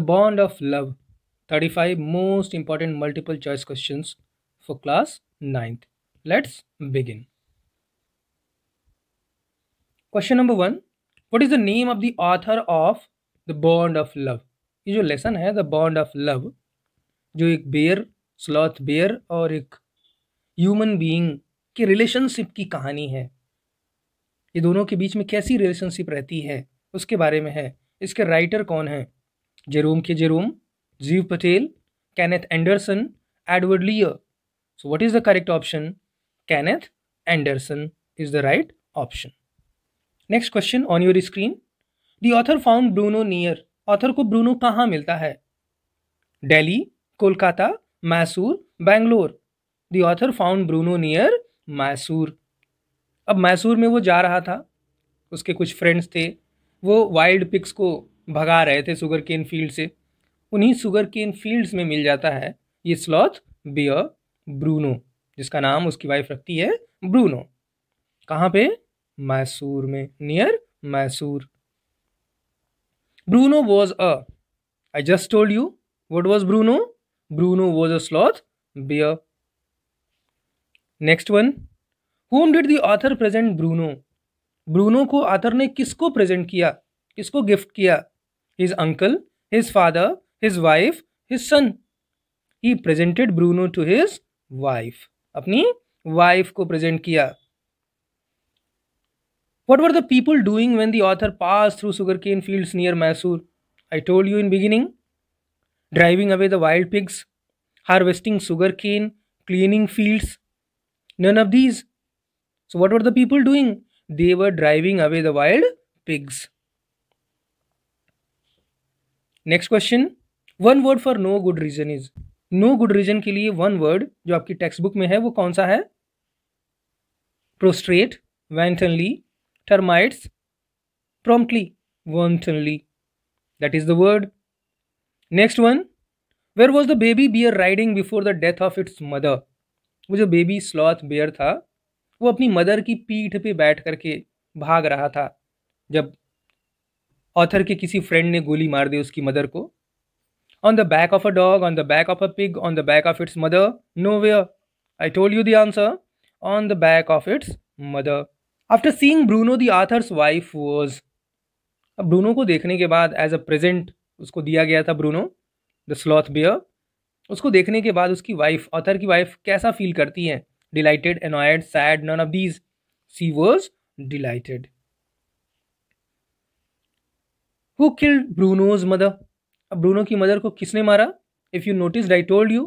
Bond of love thirty five most important multiple choice question for class ninth let's begin question number one what is the name of the author of the bond of love ये जो lesson है the bond of love जो एक bear sloth bear और एक human being के relationship की कहानी है ये दोनों के बीच में कैसी रिलेशनशिप रहती है उसके बारे में है इसके राइटर कौन है Jerome K Jerome Jeev Patel Kenneth Anderson Edward Lear so what is the correct option Kenneth Anderson is the right option next question on your screen the author found Bruno near author को Bruno कहाँ मिलता है Delhi Kolkata Mysore Bangalore the author found Bruno near Mysore अब मैसूर में वो जा रहा था उसके कुछ फ्रेंड्स थे वो वाइल्ड पिक्स को भगा रहे थे सुगर केन फील्ड से उन्हीं सुगर केन फील्ड्स में मिल जाता है ये स्लॉथ बियर ब्रूनो जिसका नाम उसकी वाइफ रखती है ब्रूनो कहाँ पे मैसूर में near Mysore Bruno was a I just told you what was Bruno Bruno was a sloth bear next one whom did the author present Bruno Bruno को आथर ने किसको प्रेजेंट किया किसको गिफ्ट किया his uncle, his father, his wife, his son. He presented Bruno to his wife. अपनी wife को present किया. What were the people doing when the author passed through sugarcane fields near Mysore? I told you in beginning. Driving away the wild pigs, harvesting sugarcane, cleaning fields. None of these. So what were the people doing? They were driving away the wild pigs. Next question one word for no good reason is no good reason के लिए one word जो आपकी text book में है वो कौन सा है prostrate wantonly termites promptly wantonly that is the word next one where was the baby bear riding before the death of its mother वो जो बेबी स्लॉथ बियर था वो अपनी मदर की पीठ पे बैठ करके भाग रहा था जब ऑथर के किसी फ्रेंड ने गोली मार दी उसकी मदर को on the back of a dog on the back of a pig on the back of its mother no where I told you the answer on the back of its mother after seeing Bruno the author's wife was अब Bruno को देखने के बाद as a present उसको दिया गया था Bruno the sloth bear उसको देखने के बाद उसकी वाइफ ऑथर की वाइफ कैसा फील करती है delighted annoyed sad none of these she was delighted who killed Bruno's mother अब ब्रूनो की मदर को किसने मारा if you notice I told you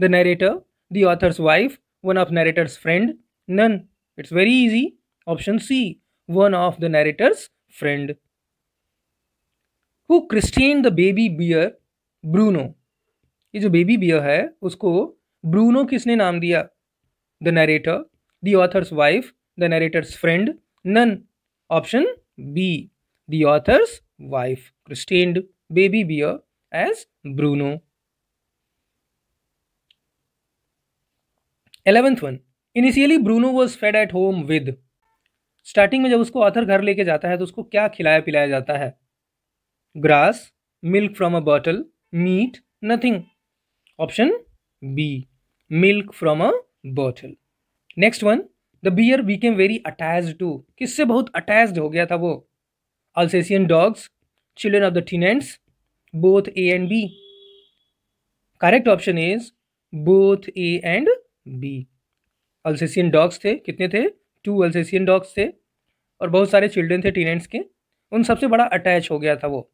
the narrator the author's wife one of narrator's friend none it's very easy option C one of the narrator's friend who christened the baby bear Bruno ये जो baby beer है उसको Bruno किसने नाम दिया the narrator the author's wife the narrator's friend none option B the author's wife christened baby bear as Bruno. Eleventh one initially Bruno was fed at home with starting में जब उसको author घर लेके जाता है तो उसको क्या खिलाया पिलाया जाता है grass milk from a bottle meat nothing option B milk from a bottle next one the bear became very attach to किससे बहुत अटैच हो गया था वो Alsatian dogs children of the tenants, both A and B correct option is both A and B Alsatian dogs थे कितने थे to Alsatian dogs थे और बहुत सारे चिल्ड्रन थे टीनेंट्स के उन सबसे बड़ा अटैच हो गया था वो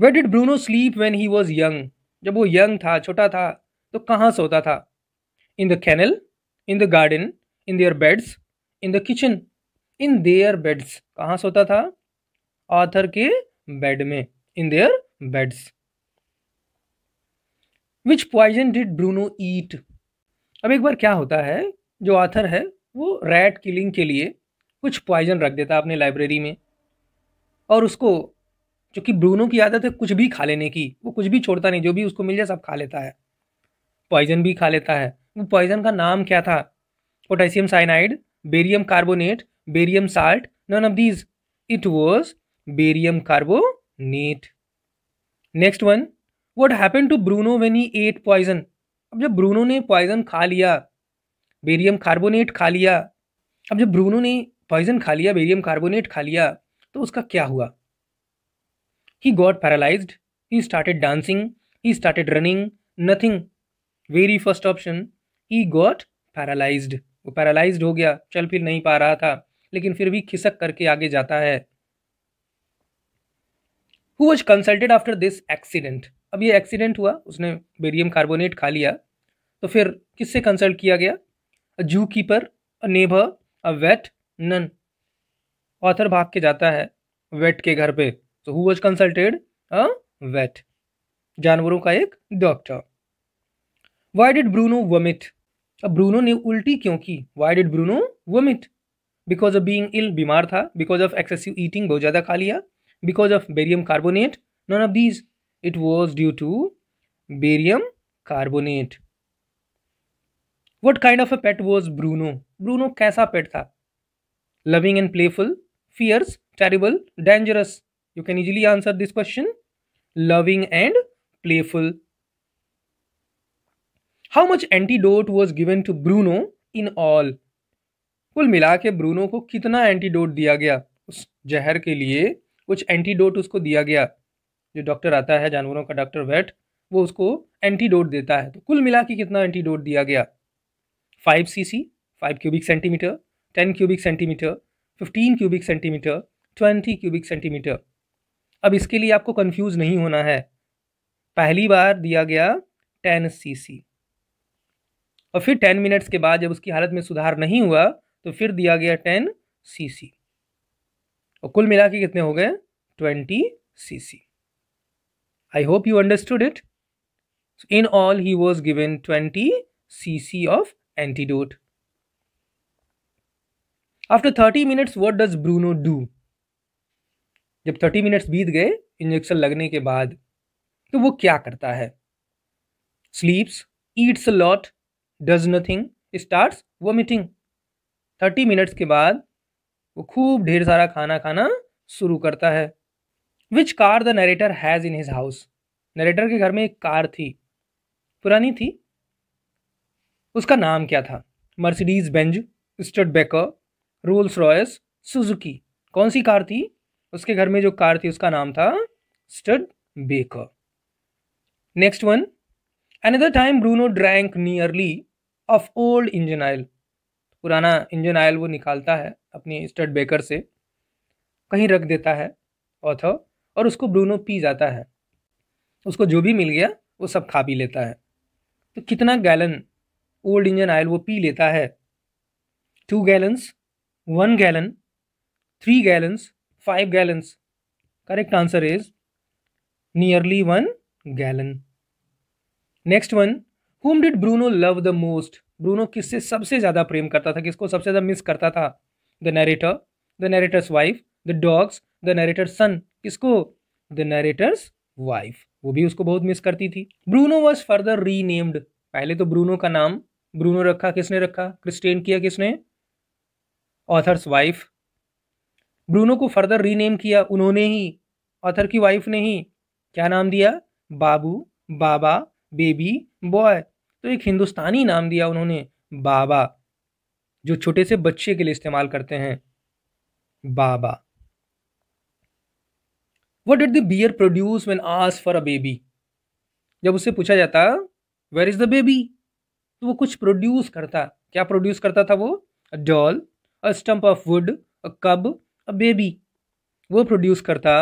where did Bruno sleep when he was young जब वो यंग था छोटा था तो कहाँ सोता था in the kennel in the garden in their beds in the kitchen in their beds कहाँ सोता था ऑथर के बेड में in their beds which poison did Bruno eat अब एक बार क्या होता है जो ऑथर है वो रैट किलिंग के लिए कुछ पॉइजन रख देता अपने लाइब्रेरी में और उसको चूँकि ब्रूनो की आदत है कुछ भी खा लेने की वो कुछ भी छोड़ता नहीं जो भी उसको मिल जाए सब खा लेता है पॉइजन भी खा लेता है वो पॉइजन का नाम क्या था potassium cyanide barium carbonate barium salt none of these. It was barium carbonate. Next one what happen to Bruno when he ate poison अब जब ब्रूनो ने पॉइजन खा लिया बेरियम कार्बोनेट खा लिया अब जब ब्रूनो ने पॉइजन खा लिया बेरियम कार्बोनेट खा लिया तो उसका क्या हुआ he got paralyse he started dancing he started running nothing very first option he got paralysed वो पैरालाइज्ड हो गया चल फिर नहीं पा रहा था लेकिन फिर भी खिसक करके आगे जाता है who was consulted after this accident अब ये एक्सीडेंट हुआ उसने बेरियम कार्बोनेट खा लिया तो फिर किससे कंसल्ट किया गया a zoo keeper a neighbour a vet none author भाग के जाता है वेट के घर पे so who was consulted a vet जानवरों का एक doctor why did Bruno vomit अब ब्रूनो ने उल्टी क्यों की why did Bruno vomit because of being ill बीमार था बिकॉज ऑफ एक्सेसिव ईटिंग बहुत ज़्यादा खा लिया because of barium carbonate none of these it was due to barium carbonate what kind of a pet was Bruno Bruno कैसा pet था loving and playful fierce terrible dangerous you can easily answer this question loving and playful. How much antidote was given to Bruno in all? कुल मिला के Bruno को कितना antidote दिया गया उस जहर के लिए कुछ एंटीडोट उसको दिया गया जो डॉक्टर आता है जानवरों का डॉक्टर वेट वो उसको एंटीडोट देता है तो कुल मिला के कितना एंटीडोट दिया गया five C C five cubic centimetre ten cubic centimetre fifteen cubic centimetre twenty cubic centimetre अब इसके लिए आपको कंफ्यूज नहीं होना है पहली बार दिया गया टेन सी सी और फिर टेन मिनट्स के बाद जब उसकी हालत में सुधार नहीं हुआ तो फिर दिया गया टेन सी सी और कुल मिला के कितने हो गए twenty C C I hope you understood it in all he was given twenty C C of antidote after thirty minutes what does Bruno do जब थर्टी मिनट्स बीत गए इंजेक्शन लगने के बाद तो वो क्या करता है sleeps eats a lot does nothing start vomiting thirty minutes के बाद वो खूब ढेर सारा खाना खाना शुरू करता है which car the narrator has in his house narrator के घर में एक कार थी पुरानी थी उसका नाम क्या था Mercedes Benz Studebaker Rolls Royce Suzuki कौन सी कार थी उसके घर में जो कार थी उसका नाम था Studebaker next one another time Bruno drank nearly of old engine oil पुराना इंजन आयल वो निकालता है अपनी स्टड बेकर से कहीं रख देता है ऑथर और उसको ब्रूनो पी जाता है उसको जो भी मिल गया वो सब खा पी लेता है तो कितना गैलन ओल्ड इंजन आयल वो पी लेता है two gallons one gallon three gallons five gallons correct answer is nearly one gallon next one whom did Bruno love the most Bruno किससे सबसे ज़्यादा प्रेम करता था किसको सबसे ज़्यादा मिस करता था the narrator the narrator's wife the dogs the narrator son किसको द नरेटर्स वाइफ वो भी उसको बहुत मिस करती थी ब्रूनो वॉज फर्दर रीनेम्ड पहले तो ब्रूनो का नाम ब्रूनो रखा किसने रखा क्रिस्टेन किया किसने ऑथर्स वाइफ ब्रूनो को फर्दर रीनेम किया उन्होंने ही ऑथर की वाइफ ने ही क्या नाम दिया बाबू बाबा बेबी बॉय तो एक हिंदुस्तानी नाम दिया उन्होंने बाबा जो छोटे से बच्चे के लिए इस्तेमाल करते हैं Baba what did the bear produce when आस फॉर अ बेबी जब उससे पूछा जाता वेर इज द बेबी तो वो कुछ प्रोड्यूस करता क्या प्रोड्यूस करता था वो a doll a stump of wood a cub a baby वो प्रोड्यूस करता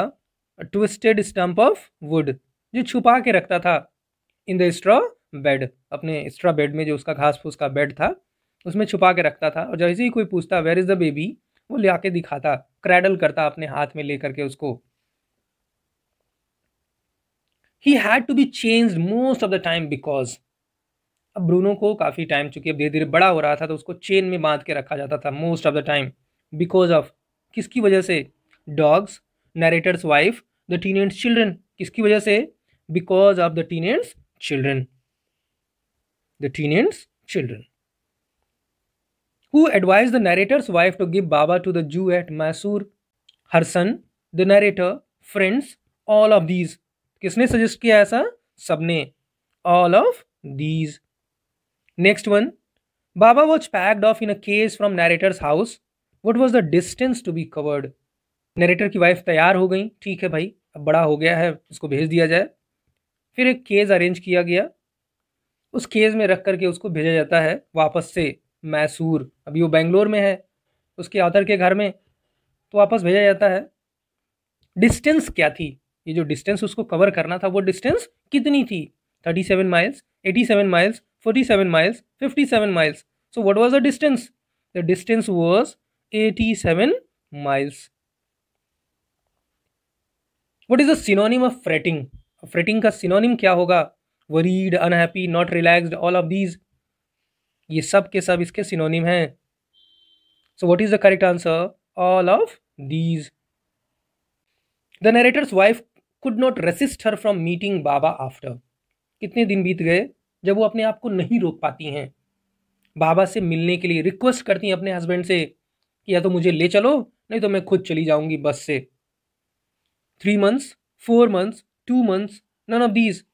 ट्विस्टेड स्टम्प ऑफ वुड जो छुपा के रखता था इन द स्ट्रॉ बेड अपने एक्स्ट्रा बेड में जो उसका घास फूस का बेड था उसमें छुपा के रखता था और जैसे ही कोई पूछता वेर इज़ द बेबी वो ले आके दिखाता क्रैडल करता अपने हाथ में लेकर के उसको he had to be chained most of the time because अब ब्रूनो को काफ़ी टाइम चूंकि अब धीरे धीरे बड़ा हो रहा था तो उसको चेन में बांध के रखा जाता था most of the time because of किसकी वजह से dogs narrator's wife the teen children किसकी वजह से because of the teen children the Tenian's children. Who advised the narrator's wife to give Baba to the Jew at Masur? Her son, the narrator, friends, all of these. किसने suggest किया ऐसा सबने all of these next one Baba was packed off in a case from narrator's house what was the distance to be covered narrator की वाइफ तैयार हो गई ठीक है भाई अब बड़ा हो गया है इसको भेज दिया जाए फिर एक केस अरेंज किया गया उस केस में रख करके उसको भेजा जाता है वापस से मैसूर अभी वो बेंगलोर में है उसके ऑथर के घर में तो वापस भेजा जाता है डिस्टेंस क्या थी ये जो डिस्टेंस उसको कवर करना था वो डिस्टेंस कितनी थी thirty seven miles eighty seven miles forty seven miles fifty seven miles so what was the distance the distance was eighty seven miles what is the synonym of fretting fretting का synonym क्या होगा worried unhappy not relaxed all of these ये सब के सब इसके synonym हैं so what is the correct answer all of these the narrator's wife could not resist her from meeting Baba after कितने दिन बीत गए जब वो अपने आप को नहीं रोक पाती हैं बाबा से मिलने के लिए रिक्वेस्ट करती हैं अपने हस्बैंड से कि या तो मुझे ले चलो नहीं तो मैं खुद चली जाऊंगी बस से three months four months two months none of these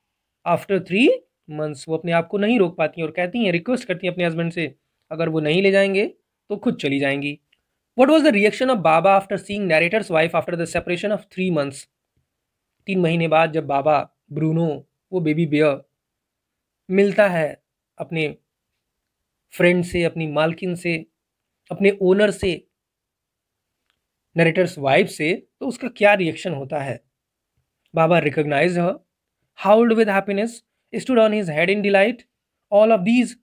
after three months वो अपने आप को नहीं रोक पाती हैं और कहती हैं रिक्वेस्ट करती हैं अपने हस्बैंड से अगर वो नहीं ले जाएंगे तो खुद चली जाएंगी what was the reaction of Baba after seeing narrator's wife after the separation of three months तीन महीने बाद जब बाबा ब्रूनो वो बेबी बियर मिलता है अपने फ्रेंड से अपनी मालकिन से अपने ओनर से नरेटर्स वाइफ से तो उसका क्या रिएक्शन होता है Baba recognise howled with happiness, stood on his head in delight. All of these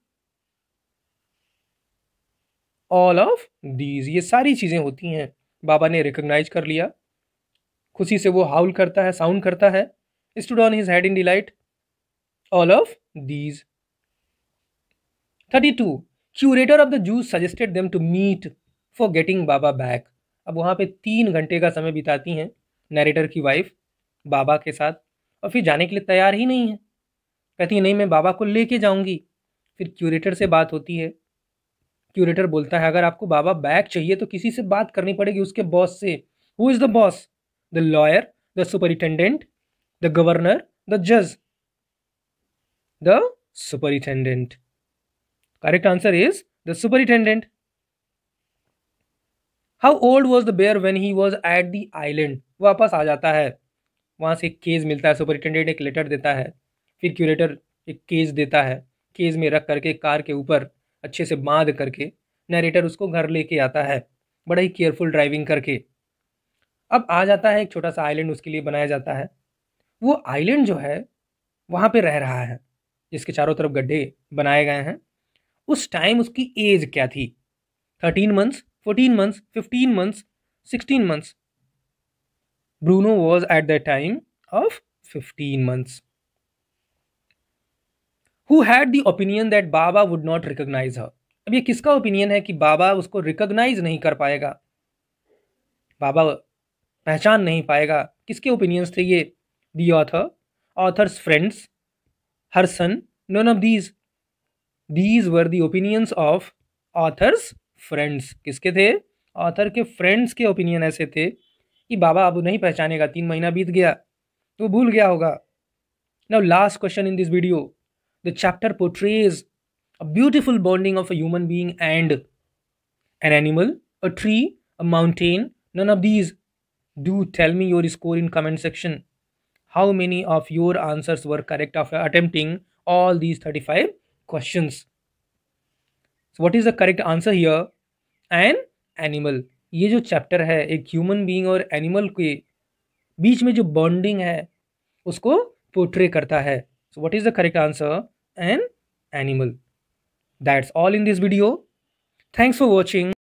all of these ये सारी चीज़ें होती हैं बाबा ने रिकग्नाइज कर लिया खुशी से वो हाउल करता है साउंड करता है stood on his head in delight all of these thirty two curator of the zoo suggested them to meet for getting Baba back अब वहां पे तीन घंटे का समय बिताती हैं नरेटर की वाइफ बाबा के साथ और फिर जाने के लिए तैयार ही नहीं है कहती है नहीं मैं बाबा को लेके जाऊंगी फिर क्यूरेटर से बात होती है क्यूरेटर बोलता है अगर आपको बाबा बैग चाहिए तो किसी से बात करनी पड़ेगी उसके बॉस से who is the boss the lawyer the superintendent the governor the जज the superintendent correct answer is the superintendent how old was the bear when he was at the island वापस आ जाता है वहाँ से एक केस मिलता है सुपरिटेंडेंट एक लेटर देता है फिर क्यूरेटर एक केस देता है केस में रख करके कार के ऊपर अच्छे से बांध करके नरेटर उसको घर लेके आता है बड़ा ही केयरफुल ड्राइविंग करके अब आ जाता है एक छोटा सा आइलैंड उसके लिए बनाया जाता है वो आइलैंड जो है वहाँ पे रह रहा है जिसके चारों तरफ गड्ढे बनाए गए हैं उस टाइम उसकी एज क्या थी thirteen months fourteen months fifteen months sixteen months Bruno was at the time of 15 months. Who had the opinion that Baba would not recognize her? अब ये किसका ओपिनियन है कि बाबा उसको रिकॉग्नाइज नहीं कर पाएगा बाबा पहचान नहीं पाएगा किसके ओपिनियंस थे ये the author author's friends her son none of these these were the opinions of author's friends किसके थे ऑथर के फ्रेंड्स के ओपिनियन ऐसे थे कि बाबा अब नहीं पहचानेगा तीन महीना बीत गया तो भूल गया होगा now last question in this video the chapter portrays a beautiful bonding of a human being and an animal a tree a mountain none of these do tell me your score in comment section how many of your answers were correct of attempting all these thirty five question what is the correct answer here an animal ये जो chapter है एक human being और animal के बीच में जो bonding है उसको पोर्ट्रे करता है so what is the correct answer an animal that's all in this video thanks for watching